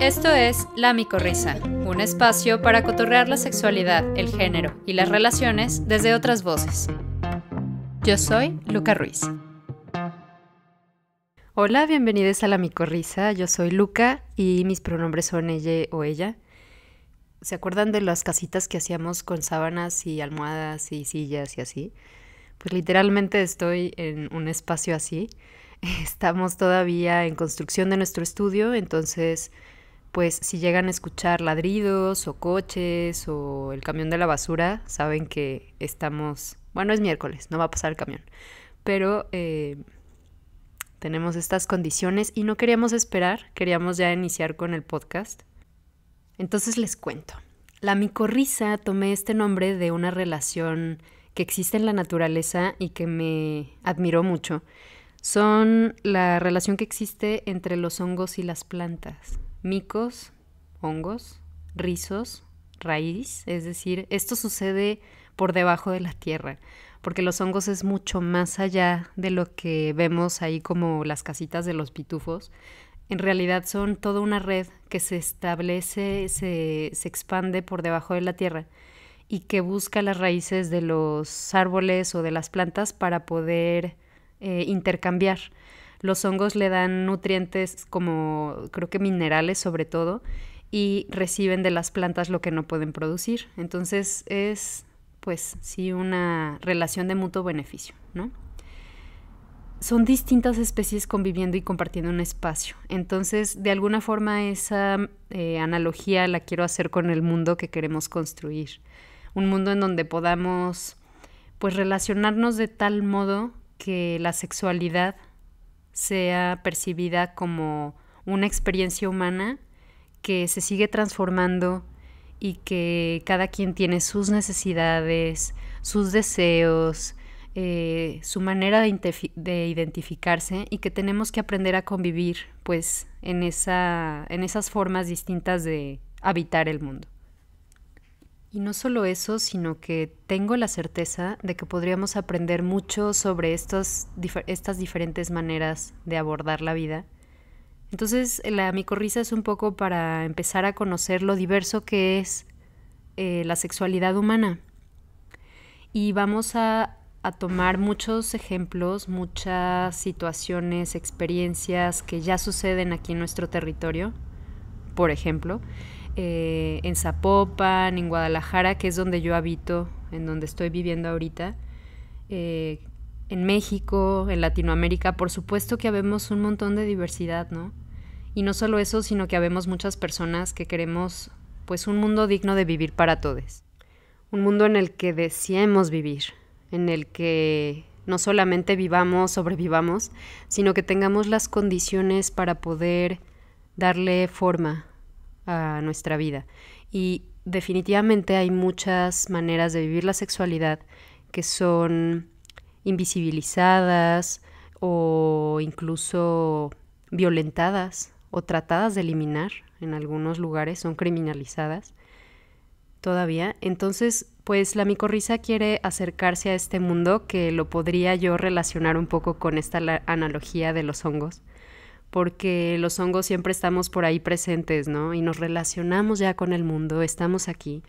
Esto es La Micorrisa, un espacio para cotorrear la sexualidad, el género y las relaciones desde otras voces. Yo soy Luca Ruiz. Hola, bienvenidos a La Micorrisa. Yo soy Luca y mis pronombres son ella o ella. ¿Se acuerdan de las casitas que hacíamos con sábanas y almohadas y sillas y así? Pues literalmente estoy en un espacio así. Estamos todavía en construcción de nuestro estudio, entonces pues si llegan a escuchar ladridos o coches o el camión de la basura, saben que estamos, bueno, es miércoles, no va a pasar el camión, pero eh, tenemos estas condiciones y no queríamos esperar, queríamos ya iniciar con el podcast. Entonces les cuento. La micorriza tomé este nombre de una relación que existe en la naturaleza y que me admiró mucho. Son la relación que existe entre los hongos y las plantas micos, hongos, rizos, raíz, es decir, esto sucede por debajo de la tierra, porque los hongos es mucho más allá de lo que vemos ahí como las casitas de los pitufos. En realidad son toda una red que se establece, se, expande por debajo de la tierra y que busca las raíces de los árboles o de las plantas para poder eh, intercambiar. Los hongos le dan nutrientes como creo que minerales sobre todo y reciben de las plantas lo que no pueden producir. Entonces es pues sí una relación de mutuo beneficio, ¿no? Son distintas especies conviviendo y compartiendo un espacio. Entonces, de alguna forma, esa eh, analogía la quiero hacer con el mundo que queremos construir. Un mundo en donde podamos pues relacionarnos de tal modo que la sexualidad sea percibida como una experiencia humana que se sigue transformando y que cada quien tiene sus necesidades, sus deseos, eh, su manera de, identificarse y que tenemos que aprender a convivir pues en esas formas distintas de habitar el mundo. Y no solo eso, sino que tengo la certeza de que podríamos aprender mucho sobre estas diferentes maneras de abordar la vida. Entonces, la micorrisa es un poco para empezar a conocer lo diverso que es eh, la sexualidad humana. Y vamos a, a tomar muchos ejemplos, muchas situaciones, experiencias que ya suceden aquí en nuestro territorio, por ejemplo, eh, en Zapopan, en Guadalajara, que es donde yo habito, en donde estoy viviendo ahorita, eh, en México, en Latinoamérica, por supuesto que habemos un montón de diversidad, ¿no? Y no solo eso, sino que habemos muchas personas que queremos pues un mundo digno de vivir para todos. Un mundo en el que deseemos vivir, en el que no solamente vivamos, sobrevivamos, sino que tengamos las condiciones para poder darle forma a nuestra vida. Y definitivamente hay muchas maneras de vivir la sexualidad que son invisibilizadas o incluso violentadas o tratadas de eliminar. En algunos lugares son criminalizadas todavía. Entonces, pues la micorrisa quiere acercarse a este mundo que lo podría yo relacionar un poco con esta analogía de los hongos porque los hongos siempre estamos por ahí presentes, ¿no? Y nos relacionamos ya con el mundo, estamos aquí,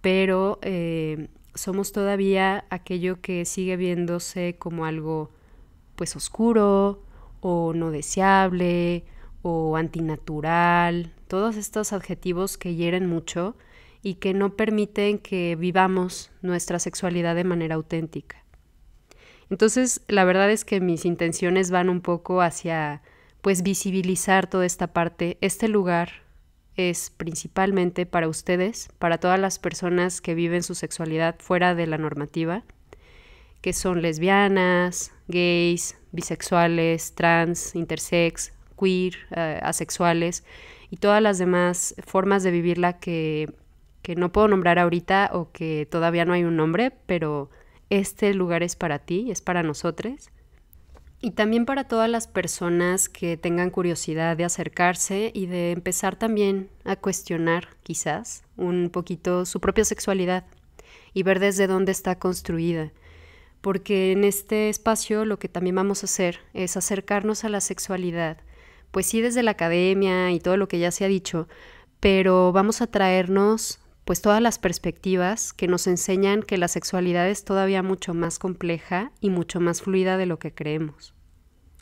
pero eh, somos todavía aquello que sigue viéndose como algo pues oscuro o no deseable o antinatural, todos estos adjetivos que hieren mucho y que no permiten que vivamos nuestra sexualidad de manera auténtica. Entonces, la verdad es que mis intenciones van un poco hacia pues visibilizar toda esta parte. Este lugar es principalmente para ustedes, para todas las personas que viven su sexualidad fuera de la normativa, que son lesbianas, gays, bisexuales, trans, intersex, queer, eh, asexuales y todas las demás formas de vivirla que, que no puedo nombrar ahorita o que todavía no hay un nombre, pero este lugar es para ti, es para nosotros y también para todas las personas que tengan curiosidad de acercarse y de empezar también a cuestionar quizás un poquito su propia sexualidad y ver desde dónde está construida. Porque en este espacio lo que también vamos a hacer es acercarnos a la sexualidad, pues sí desde la academia y todo lo que ya se ha dicho, pero vamos a traernos pues todas las perspectivas que nos enseñan que la sexualidad es todavía mucho más compleja y mucho más fluida de lo que creemos.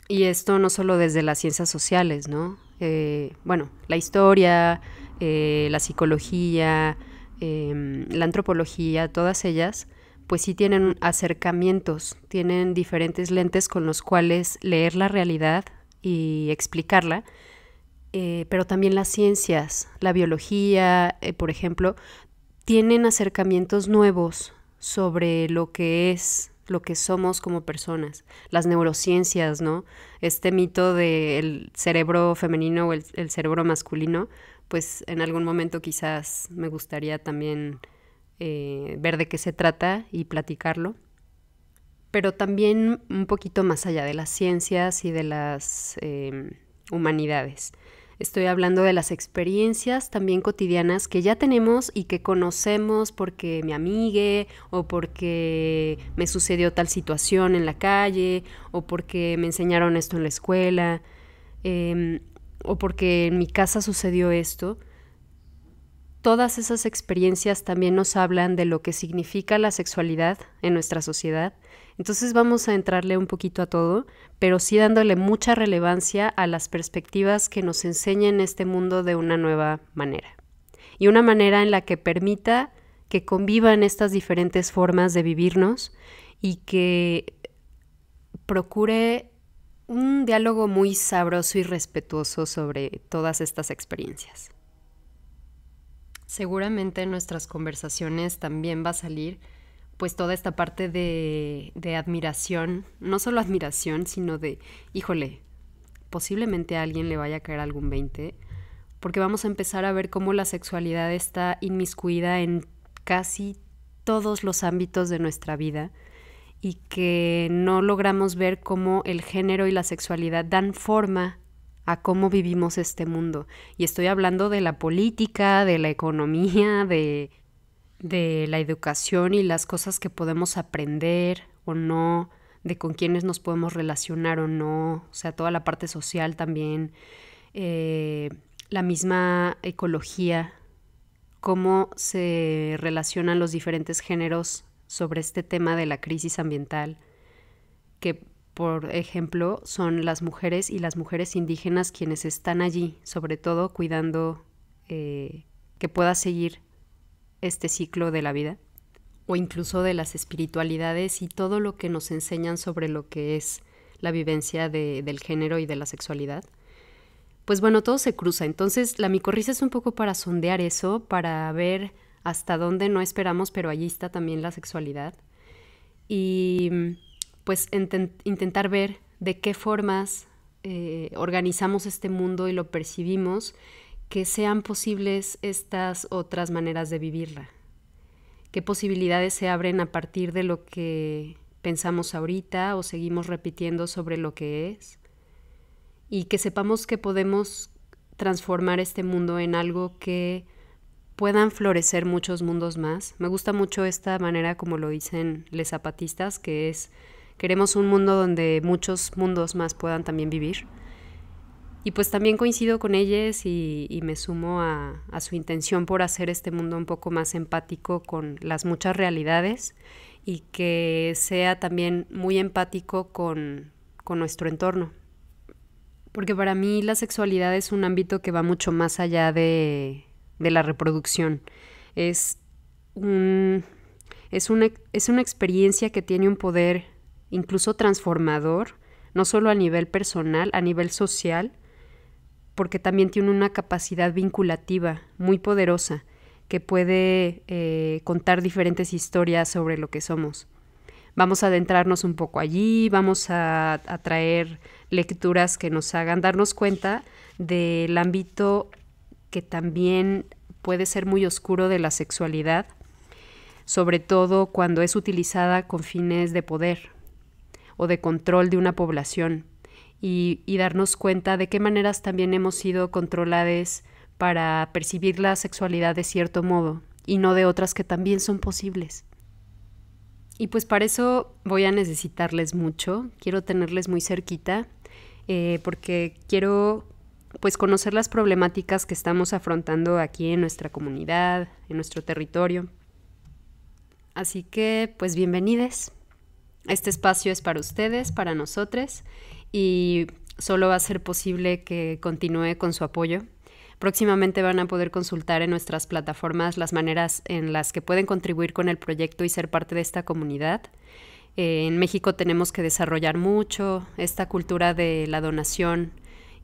Y esto no solo desde las ciencias sociales, ¿no? Eh, bueno, la historia, eh, la psicología, em, la antropología, todas ellas, pues sí tienen acercamientos, tienen diferentes lentes con los cuales leer la realidad y explicarla, eh, pero también las ciencias, la biología, eh, por ejemplo, tienen acercamientos nuevos sobre lo que es, lo que somos como personas. Las neurociencias, ¿no? Este mito del cerebro femenino o el, cerebro masculino, pues en algún momento quizás me gustaría también eh, ver de qué se trata y platicarlo. Pero también un poquito más allá de las ciencias y de las humanidades. Estoy hablando de las experiencias también cotidianas que ya tenemos y que conocemos porque me amigue o porque me sucedió tal situación en la calle o porque me enseñaron esto en la escuela em, o porque en mi casa sucedió esto todas esas experiencias también nos hablan de lo que significa la sexualidad en nuestra sociedad. Entonces vamos a entrarle un poquito a todo, pero sí dándole mucha relevancia a las perspectivas que nos enseñen este mundo de una nueva manera. Y una manera en la que permita que convivan estas diferentes formas de vivirnos y que procure un diálogo muy sabroso y respetuoso sobre todas estas experiencias. Seguramente en nuestras conversaciones también va a salir pues toda esta parte de, admiración, no solo admiración, sino de, híjole, posiblemente a alguien le vaya a caer algún 20, porque vamos a empezar a ver cómo la sexualidad está inmiscuida en casi todos los ámbitos de nuestra vida y que no logramos ver cómo el género y la sexualidad dan forma a cómo vivimos este mundo. Y estoy hablando de la política, de la economía, de, la educación y las cosas que podemos aprender o no, de con quiénes nos podemos relacionar o no, o sea, toda la parte social también, eh, la misma ecología, cómo se relacionan los diferentes géneros sobre este tema de la crisis ambiental, que por ejemplo, son las mujeres y las mujeres indígenas quienes están allí, sobre todo cuidando eh, que pueda seguir este ciclo de la vida o incluso de las espiritualidades y todo lo que nos enseñan sobre lo que es la vivencia del género y de la sexualidad. Pues bueno, todo se cruza. Entonces, la micorriza es un poco para sondear eso, para ver hasta dónde no esperamos, pero allí está también la sexualidad. Y pues intentar ver de qué formas eh, organizamos este mundo y lo percibimos, que sean posibles estas otras maneras de vivirla. ¿Qué posibilidades se abren a partir de lo que pensamos ahorita o seguimos repitiendo sobre lo que es? Y que sepamos que podemos transformar este mundo en algo que puedan florecer muchos mundos más. Me gusta mucho esta manera como lo dicen los zapatistas, que es Queremos un mundo donde muchos mundos más puedan también vivir. Y pues también coincido con ellas y, me sumo a, su intención por hacer este mundo un poco más empático con las muchas realidades y que sea también muy empático con, nuestro entorno. Porque para mí la sexualidad es un ámbito que va mucho más allá de, la reproducción. Es, es, una, es una experiencia que tiene un poder incluso transformador, no solo a nivel personal, a nivel social, porque también tiene una capacidad vinculativa muy poderosa que puede eh, contar diferentes historias sobre lo que somos. Vamos a adentrarnos un poco allí, vamos a, a traer lecturas que nos hagan darnos cuenta del ámbito que también puede ser muy oscuro de la sexualidad, sobre todo cuando es utilizada con fines de poder, o de control de una población y, darnos cuenta de qué maneras también hemos sido controlades para percibir la sexualidad de cierto modo y no de otras que también son posibles. Y pues para eso voy a necesitarles mucho, quiero tenerles muy cerquita, eh, porque quiero pues conocer las problemáticas que estamos afrontando aquí en nuestra comunidad, en nuestro territorio. Así que pues bienvenidos este espacio es para ustedes, para nosotros y solo va a ser posible que continúe con su apoyo. Próximamente van a poder consultar en nuestras plataformas las maneras en las que pueden contribuir con el proyecto y ser parte de esta comunidad. Eh, en México tenemos que desarrollar mucho esta cultura de la donación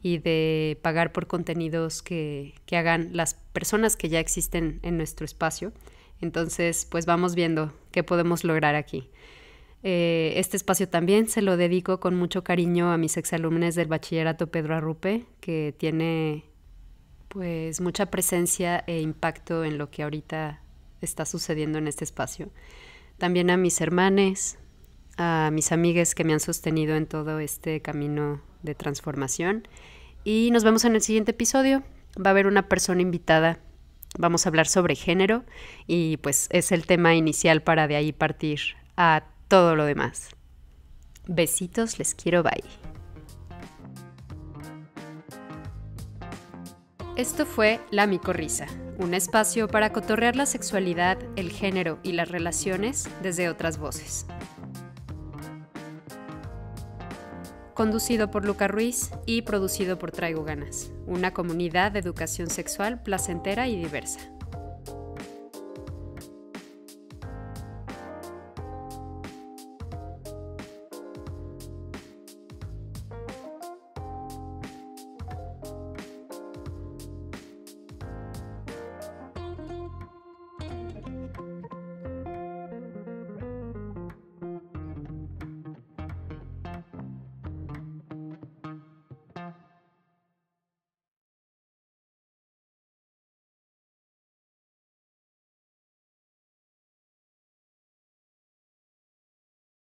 y de pagar por contenidos que, que hagan las personas que ya existen en nuestro espacio. Entonces, pues vamos viendo qué podemos lograr aquí. Eh, este espacio también se lo dedico con mucho cariño a mis exalumnos del bachillerato Pedro Arrupe, que tiene pues mucha presencia e impacto en lo que ahorita está sucediendo en este espacio. También a mis hermanes, a mis amigas que me han sostenido en todo este camino de transformación. Y nos vemos en el siguiente episodio. Va a haber una persona invitada. Vamos a hablar sobre género y pues es el tema inicial para de ahí partir a todo lo demás. Besitos, les quiero, bye. Esto fue La Micorrisa, un espacio para cotorrear la sexualidad, el género y las relaciones desde otras voces. Conducido por Luca Ruiz y producido por Traigo Ganas, una comunidad de educación sexual placentera y diversa.